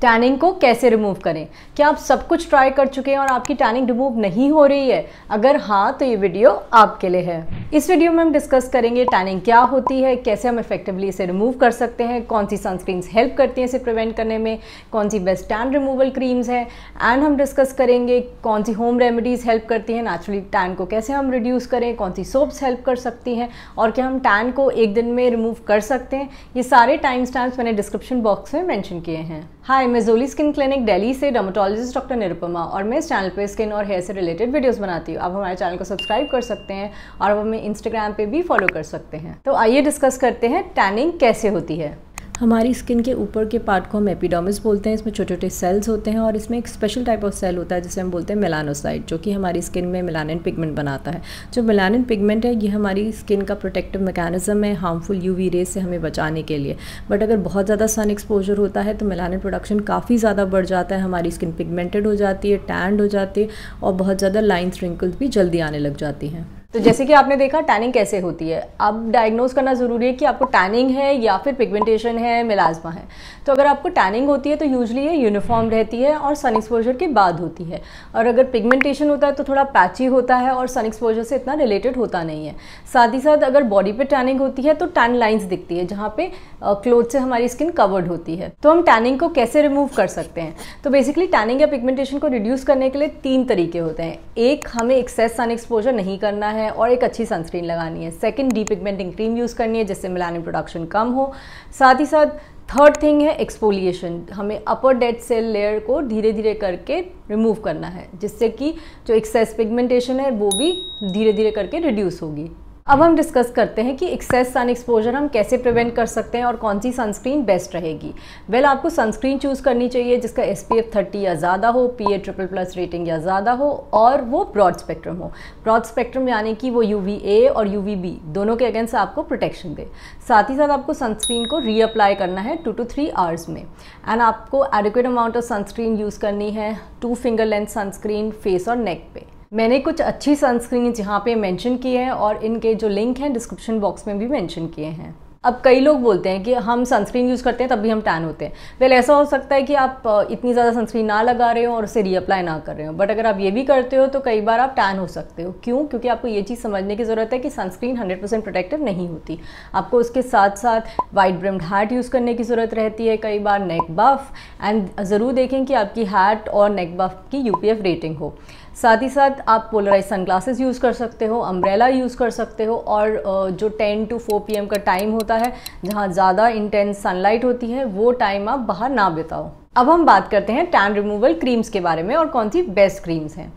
tanning को कैसे remove करें क्या आप सब कुछ ट्राई कर चुके हैं और आपकी टैनिंग रिमूव नहीं हो रही है अगर हाँ तो ये वीडियो आपके लिए है इस वीडियो में हम डिस्कस करेंगे टैनिंग क्या होती है कैसे हम इफेक्टिवली इसे रिमूव कर सकते हैं कौन सी सनस्क्रीन्स हेल्प करती हैं इसे प्रिवेंट करने में कौन सी बेस्ट टैन रिमूवल क्रीम्स हैं एंड हम डिस्कस करेंगे कौन सी होम रेमेडीज़ हेल्प करती हैं नेचुरली टैन को कैसे हम रिड्यूस करें कौन सी सोप्स हेल्प कर सकती हैं और क्या हम टैन को एक दिन में रिमूव कर सकते हैं ये सारे टाइम स्टैम्स मैंने डिस्क्रिप्शन बॉक्स में मैंशन किए हैं हाय मैं जोली स्किन क्लिनिक दिल्ली से डर्माटोलॉजिस्ट डॉक्टर निरुपमा और मैं इस चैनल पे स्किन और हेयर से रिलेटेड वीडियोस बनाती हूँ आप हमारे चैनल को सब्सक्राइब कर सकते हैं और आप हमें इंस्टाग्राम पे भी फॉलो कर सकते हैं तो आइए डिस्कस करते हैं टैनिंग कैसे होती है हमारी स्किन के ऊपर के पार्ट को हम एपिडोमिस बोलते हैं इसमें छोटे छोटे सेल्स होते हैं और इसमें एक स्पेशल टाइप ऑफ सेल होता है जिसे हम बोलते हैं मेलानोसाइट जो कि हमारी स्किन में मेलानिन पिगमेंट बनाता है जो मेलानिन पिगमेंट है ये हमारी स्किन का प्रोटेक्टिव मैकेनिज्म है हार्मफुल यू वी रेज से हमें बचाने के लिए बट अगर बहुत ज़्यादा सन एक्सपोजर होता है तो मेलानिन प्रोडक्शन काफ़ी ज़्यादा बढ़ जाता है हमारी स्किन पिगमेंटेड हो जाती है टैंड हो जाती है और बहुत ज़्यादा लाइन्स रिंकल्स भी जल्दी आने लग जाती हैं तो जैसे कि आपने देखा टैनिंग कैसे होती है अब डायग्नोज करना ज़रूरी है कि आपको टैनिंग है या फिर पिगमेंटेशन है मिलाजमा है तो अगर आपको टैनिंग होती है तो यूजली ये यूनिफॉर्म रहती है और सन एक्सपोजर के बाद होती है और अगर पिगमेंटेशन होता है तो थोड़ा पैची होता है और सन एक्सपोजर से इतना रिलेटेड होता नहीं है साथ ही साथ अगर बॉडी पर टैनिंग होती है तो टैन लाइन्स दिखती है जहाँ पे क्लोथ से हमारी स्किन कवर्ड होती है तो हम टैनिंग को कैसे रिमूव कर सकते हैं तो बेसिकली टैनिंग या पिगमेंटेशन को रिड्यूस करने के लिए तीन तरीके होते हैं एक हमें एक्सेस सन एक्सपोजर नहीं करना है है और एक अच्छी सनस्क्रीन लगानी है सेकंड पिगमेंटिंग क्रीम यूज़ करनी है जिससे मिलानी प्रोडक्शन कम हो साथ ही साथ थर्ड थिंग है एक्सपोलिएशन हमें अपर डेड सेल लेयर को धीरे धीरे करके रिमूव करना है जिससे कि जो एक्सेस पिगमेंटेशन है वो भी धीरे धीरे करके रिड्यूस होगी अब हम डिस्कस करते हैं कि एक्सेस सन एक्सपोजर हम कैसे प्रिवेंट कर सकते हैं और कौन सी सनस्क्रीन बेस्ट रहेगी वेल well, आपको सनस्क्रीन चूज़ करनी चाहिए जिसका एस पी एफ थर्टी या ज़्यादा हो P A triple plus rating या ज़्यादा हो और वो ब्रॉड स्पेक्ट्रम हो ब्रॉड स्पेक्ट्रम यानी कि वो यू वी ए और यू वी बी दोनों के अगेंस्ट आपको प्रोटेक्शन दे साथ ही साथ आपको सनस्क्रीन को रीअप्लाई करना है टू टू थ्री आवर्स में एंड आपको adequate amount of sunscreen use करनी है two finger length sunscreen face और नेक पे मैंने कुछ अच्छी सनस्क्रीन यहाँ पे मेंशन किए हैं और इनके जो लिंक हैं डिस्क्रिप्शन बॉक्स में भी मेंशन किए हैं अब कई लोग बोलते हैं कि हम सनस्क्रीन यूज़ करते हैं तब भी हम टैन होते हैं वेल ऐसा हो सकता है कि आप इतनी ज़्यादा सनस्क्रीन ना लगा रहे हो और उसे रीअप्लाई ना कर रहे हो बट अगर आप ये भी करते हो तो कई बार आप टैन हो सकते हो क्यों क्योंकि आपको ये चीज़ समझने की ज़रूरत है कि सनस्क्रीन 100% प्रोटेक्टिव नहीं होती आपको उसके साथ साथ वाइट ब्रिम्ड हैट यूज़ करने की ज़रूरत रहती है कई बार नेक बफ एंड ज़रूर देखें कि आपकी हैट और नेक बफ की यू रेटिंग हो साथ ही साथ आप पोलराइज सनग्लासेस यूज़ कर सकते हो अम्ब्रेला यूज़ कर सकते हो और जो 10 टू 4 पीएम का टाइम होता है जहाँ ज़्यादा इंटेंस सनलाइट होती है वो टाइम आप बाहर ना बिताओ अब हम बात करते हैं टैन रिमूवल क्रीम्स के बारे में और कौन सी बेस्ट क्रीम्स हैं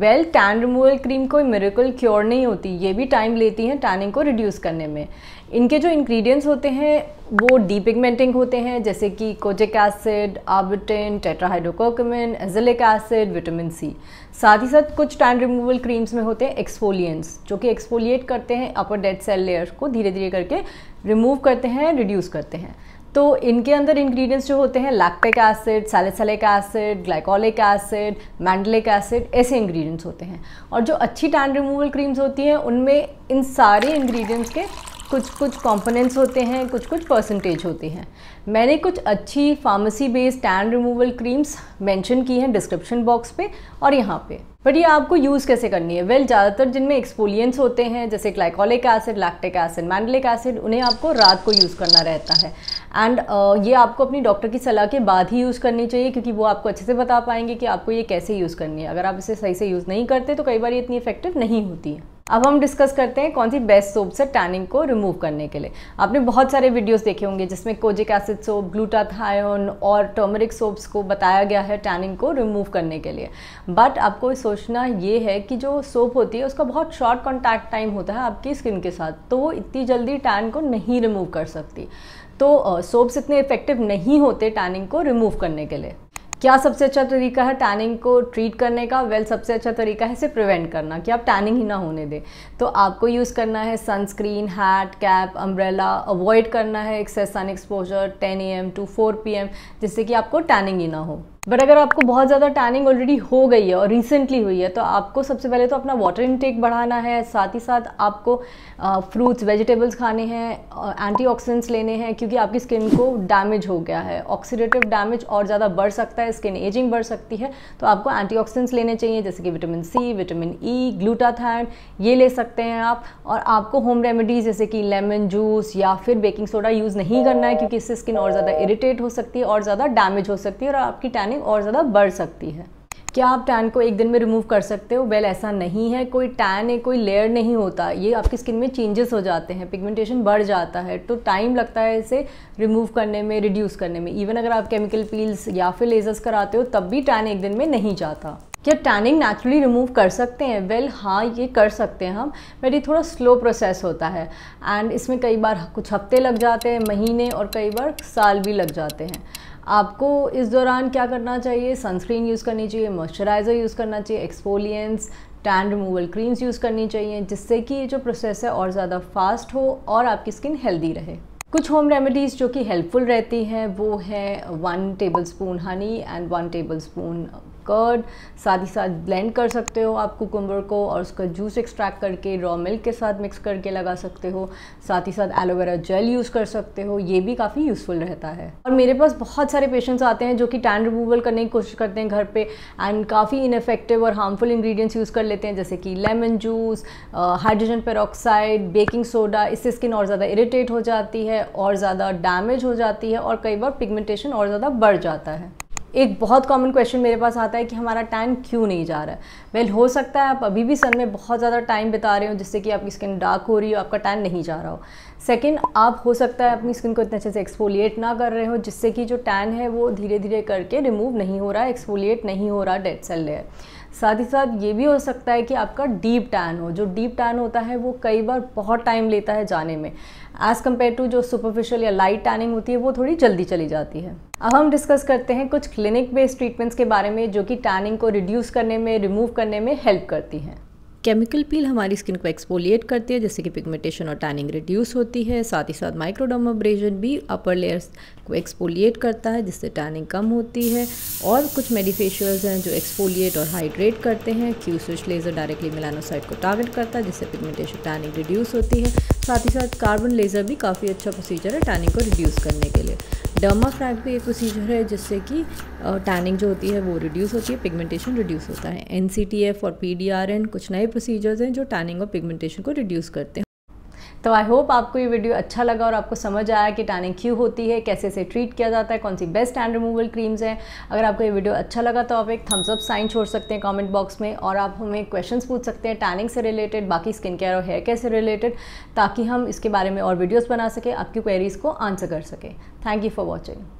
वेल टैन रिमूवल क्रीम कोई मेरेकल क्योर नहीं होती ये भी टाइम लेती हैं टैनिंग को रिड्यूस करने में इनके जो इंग्रेडिएंट्स होते हैं वो डीपिगमेंटिंग होते हैं जैसे कि kojic acid arbutin tetrahydrocurcumin azelaic acid vitamin C साथ ही साथ कुछ टैन रिमूवल क्रीम्स में होते हैं एक्सफोलियंस जो कि एक्सफोलिएट करते हैं अपर डेड सेल लेयर को धीरे धीरे करके रिमूव करते हैं रिड्यूस करते हैं तो इनके अंदर इंग्रेडिएंट्स जो होते हैं lactic acid salicylic acid glycolic acid mandelic acid ऐसे इंग्रेडिएंट्स होते हैं और जो अच्छी टैन रिमूवल क्रीम्स होती हैं उनमें इन सारे इंग्रेडिएंट्स के कुछ कुछ कंपोनेंट्स होते हैं कुछ कुछ परसेंटेज होते हैं मैंने कुछ अच्छी pharmacy based tan removal creams mention की हैं डिस्क्रिप्शन बॉक्स पे और यहाँ पे बट ये आपको यूज़ कैसे करनी है वेल well, ज़्यादातर जिनमें एक्सपोलियंस होते हैं जैसे glycolic acid lactic acid mandelic acid उन्हें आपको रात को यूज़ करना रहता है एंड uh, ये आपको अपनी डॉक्टर की सलाह के बाद ही यूज़ करनी चाहिए क्योंकि वो आपको अच्छे से बता पाएंगे कि आपको ये कैसे यूज़ करनी है अगर आप इसे सही से यूज़ नहीं करते तो कई बार ये इतनी इफेक्टिव नहीं होती है अब हम डिस्कस करते हैं कौन सी बेस्ट सोप्स है टैनिंग को रिमूव करने के लिए आपने बहुत सारे वीडियोस देखे होंगे जिसमें कोजिक एसिड सोप ग्लूटाथायोन और टर्मरिक सोप्स को बताया गया है टैनिंग को रिमूव करने के लिए बट आपको सोचना ये है कि जो सोप होती है उसका बहुत शॉर्ट कॉन्टैक्ट टाइम होता है आपकी स्किन के साथ तो वो इतनी जल्दी टैन को नहीं रिमूव कर सकती तो सोप्स इतने इफ़ेक्टिव नहीं होते टैनिंग को रिमूव करने के लिए क्या सबसे अच्छा तरीका है टैनिंग को ट्रीट करने का वेल well, सबसे अच्छा तरीका है इसे प्रिवेंट करना कि आप टैनिंग ही ना होने दें तो आपको यूज़ करना है sunscreen hat cap umbrella avoid करना है excess sun exposure 10 A M to 4 P M जिससे कि आपको टैनिंग ही ना हो बट अगर आपको बहुत ज़्यादा टैनिंग ऑलरेडी हो गई है और रिसेंटली हुई है तो आपको सबसे पहले तो अपना वाटर इनटेक बढ़ाना है साथ ही साथ आपको फ्रूट्स वेजिटेबल्स खाने हैं एंटी लेने हैं क्योंकि आपकी स्किन को डैमेज हो गया है ऑक्सीडेटिव डैमेज और ज़्यादा बढ़ सकता है स्किन एजिंग बढ़ सकती है तो आपको एंटी लेने चाहिए जैसे कि विटामिन सी विटामिन ई ग्लूटाथैन ये ले सकते हैं आप और आपको होम रेमेडीज़ जैसे कि लेमन जूस या फिर बेकिंग सोडा यूज़ नहीं करना है क्योंकि इससे स्किन और ज़्यादा इरीटेट हो सकती है और ज़्यादा डैमेज हो सकती है और आपकी टैनिंग टैनिंग और ज़्यादा बढ़ सकती है क्या आप टैन को एक दिन में रिमूव कर सकते हो वेल ऐसा नहीं है कोई टैन है कोई लेयर नहीं होता ये आपकी स्किन में चेंजेस हो जाते हैं पिगमेंटेशन बढ़ जाता है तो टाइम लगता है इसे रिमूव करने में रिड्यूस करने में इवन अगर आप केमिकल पील्स या फिर लेजर्स कराते हो तब भी टैन एक दिन में नहीं जाता क्या टैनिंग नेचुरली रिमूव कर सकते हैं वेल well, हाँ ये कर सकते हैं हम बट ये थोड़ा स्लो प्रोसेस होता है एंड इसमें कई बार कुछ हफ्ते लग जाते हैं महीने और कई बार साल भी लग जाते हैं आपको इस दौरान क्या करना चाहिए सनस्क्रीन यूज़ करनी चाहिए मॉइस्चराइज़र यूज़ करना चाहिए exfoliants tan removal creams use करनी चाहिए जिससे कि ये जो प्रोसेस है और ज़्यादा फास्ट हो और आपकी स्किन हेल्दी रहे कुछ होम रेमेडीज़ जो कि हेल्पफुल रहती हैं वो है one tablespoon honey and one tablespoon curd साथ ही साथ ब्लेंड कर सकते हो आप कुकुम्बर को और उसका जूस एक्सट्रैक्ट करके रॉ मिल्क के साथ मिक्स करके लगा सकते हो साथ ही साथ एलोवेरा जेल यूज़ कर सकते हो ये भी काफ़ी यूज़फुल रहता है और मेरे पास बहुत सारे पेशेंट्स आते हैं जो कि टैन रिमूवल करने की कोशिश करते हैं घर पर एंड काफ़ी इनफेक्टिव और हार्मफुल इंग्रीडियंट्स यूज़ कर लेते हैं जैसे कि lemon juice hydrogen peroxide baking soda इससे स्किन और ज़्यादा इरीटेट हो जाती है और ज़्यादा डैमेज हो जाती है और कई बार पिगमेंटेशन और ज़्यादा बढ़ जाता है एक बहुत कॉमन क्वेश्चन मेरे पास आता है कि हमारा टैन क्यों नहीं जा रहा है वेल well, हो सकता है आप अभी भी सन में बहुत ज़्यादा टाइम बिता रहे हो जिससे कि आपकी स्किन डार्क हो रही हो आपका टैन नहीं जा रहा हो सेकेंड आप हो सकता है अपनी स्किन को इतने अच्छे से एक्सफोलिएट ना कर रहे हो जिससे कि जो टैन है वो धीरे धीरे करके रिमूव नहीं हो रहा एक्सफोलिएट नहीं हो रहा डेड सेल लेयर साथ ही साथ ये भी हो सकता है कि आपका डीप टैन हो जो डीप टैन होता है वो कई बार बहुत टाइम लेता है जाने में एज़ कम्पेयर टू जो सुपरफिशियल या लाइट टैनिंग होती है वो थोड़ी जल्दी चली जाती है अब हम डिस्कस करते हैं कुछ क्लिनिक बेस्ड ट्रीटमेंट्स के बारे में जो कि टैनिंग को रिड्यूस करने में रिमूव करने में हेल्प करती हैं केमिकल पील हमारी स्किन को एक्सपोलिएट करती है जैसे कि पिगमेंटेशन और टैनिंग रिड्यूस होती है साथ ही साथ माइक्रोडम अब्रेजन भी अपर लेयर्स को एक्सपोलिएट करता है जिससे टैनिंग कम होती है और कुछ मेडिफेशियल्स हैं जो एक्सपोलिएट और हाइड्रेट करते हैं Q switch laser directly melanocyte को टारगेट करता है जिससे पिगमेंटेशन टैनिंग रिड्यूस होती है साथ ही साथ कार्बन लेज़र भी काफ़ी अच्छा प्रोसीजर है टैनिंग को रिड्यूस करने के लिए डर्मा फ्रैग भी एक प्रोसीजर है जिससे कि टैनिंग जो होती है वो रिड्यूस होती है पिगमेंटेशन रिड्यूस होता है एन और पी कुछ नए प्रोसीजर्स हैं जो टैनिंग और पिगमेंटेशन को रिड्यूस करते हैं तो आई होप आपको ये वीडियो अच्छा लगा और आपको समझ आया कि टैनिंग क्यों होती है कैसे इसे ट्रीट किया जाता है कौन सी बेस्ट टैन रिमूवल क्रीम्स हैं अगर आपको ये वीडियो अच्छा लगा तो आप एक थम्स अप साइन छोड़ सकते हैं कमेंट बॉक्स में और आप हमें क्वेश्चन पूछ सकते हैं टैनिंग से रिलेटेड बाकी स्किन केयर और हेयर केयर से रिलेटेड ताकि हम इसके बारे में और वीडियोज़ बना सकें आपकी क्वेरीज़ को आंसर कर सकें थैंक यू फॉर वॉचिंग